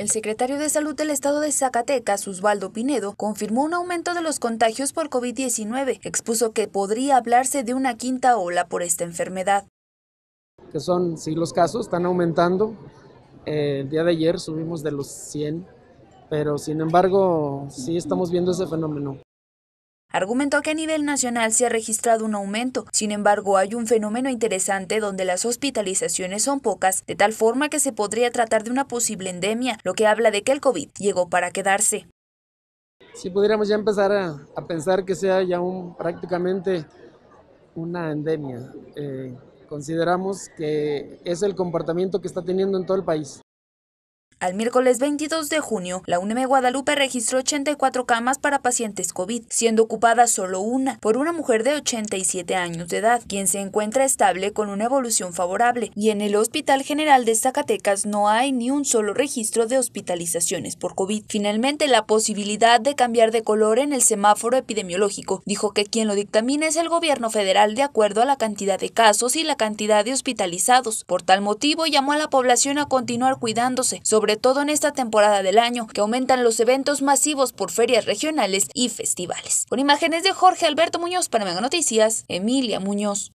El secretario de Salud del Estado de Zacatecas, Osvaldo Pinedo, confirmó un aumento de los contagios por COVID-19. Expuso que podría hablarse de una quinta ola por esta enfermedad. Que son, sí, los casos están aumentando. Eh, el día de ayer subimos de los 100, pero sin embargo, sí estamos viendo ese fenómeno. Argumentó que a nivel nacional se ha registrado un aumento, sin embargo hay un fenómeno interesante donde las hospitalizaciones son pocas, de tal forma que se podría tratar de una posible endemia, lo que habla de que el COVID llegó para quedarse. Si pudiéramos ya empezar a, pensar que sea ya un, prácticamente una endemia, eh, consideramos que es el comportamiento que está teniendo en todo el país. Al miércoles 22 de junio, la UNM Guadalupe registró 84 camas para pacientes COVID, siendo ocupada solo una por una mujer de 87 años de edad, quien se encuentra estable con una evolución favorable, y en el Hospital General de Zacatecas no hay ni un solo registro de hospitalizaciones por COVID. Finalmente, la posibilidad de cambiar de color en el semáforo epidemiológico dijo que quien lo dictamina es el gobierno federal de acuerdo a la cantidad de casos y la cantidad de hospitalizados. Por tal motivo, llamó a la población a continuar cuidándose, sobre sobre todo en esta temporada del año, que aumentan los eventos masivos por ferias regionales y festivales. Con imágenes de Jorge Alberto Muñoz para Mega Noticias, Emilia Muñoz.